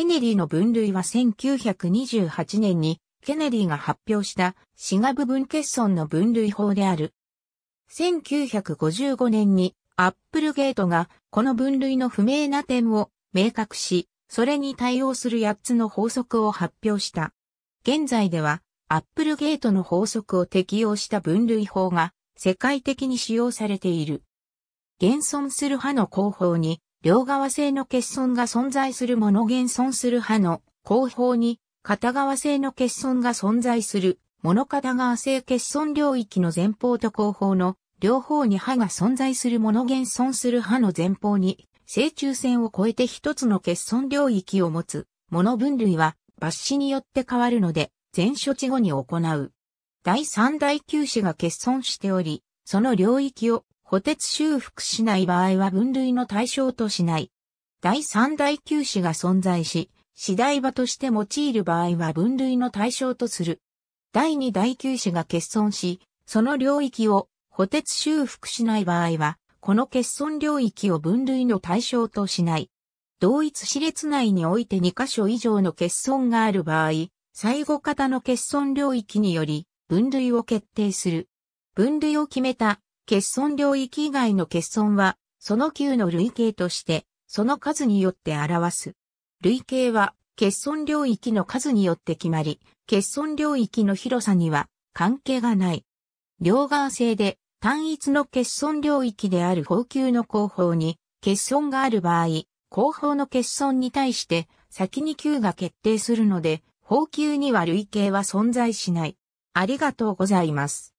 ケネディの分類は1928年にケネディが発表したシガ部分欠損の分類法である。1955年にアップルゲートがこの分類の不明な点を明確し、それに対応する8つの法則を発表した。現在ではアップルゲートの法則を適用した分類法が世界的に使用されている。現存する歯の後方に両側性の欠損が存在するもの現存する歯の後方に片側性の欠損が存在するもの片側性欠損領域の前方と後方の両方に歯が存在するもの現存する歯の前方に正中線を越えて一つの欠損領域を持つもの分類は抜歯によって変わるので全処置後に行う。第三第九歯が欠損しており、その領域を補鉄修復しない場合は分類の対象としない。第三第九子が存在し、次第場として用いる場合は分類の対象とする。第二大九子が欠損し、その領域を補鉄修復しない場合は、この欠損領域を分類の対象としない。同一熾列内において2箇所以上の欠損がある場合、最後型の欠損領域により分類を決定する。分類を決めた欠損領域以外の欠損は、その級の類型として、その数によって表す。類型は、欠損領域の数によって決まり、欠損領域の広さには関係がない。両側性で単一の欠損領域である方級の後方に欠損がある場合、後方の欠損に対して先に球が決定するので、方級には類型は存在しない。ありがとうございます。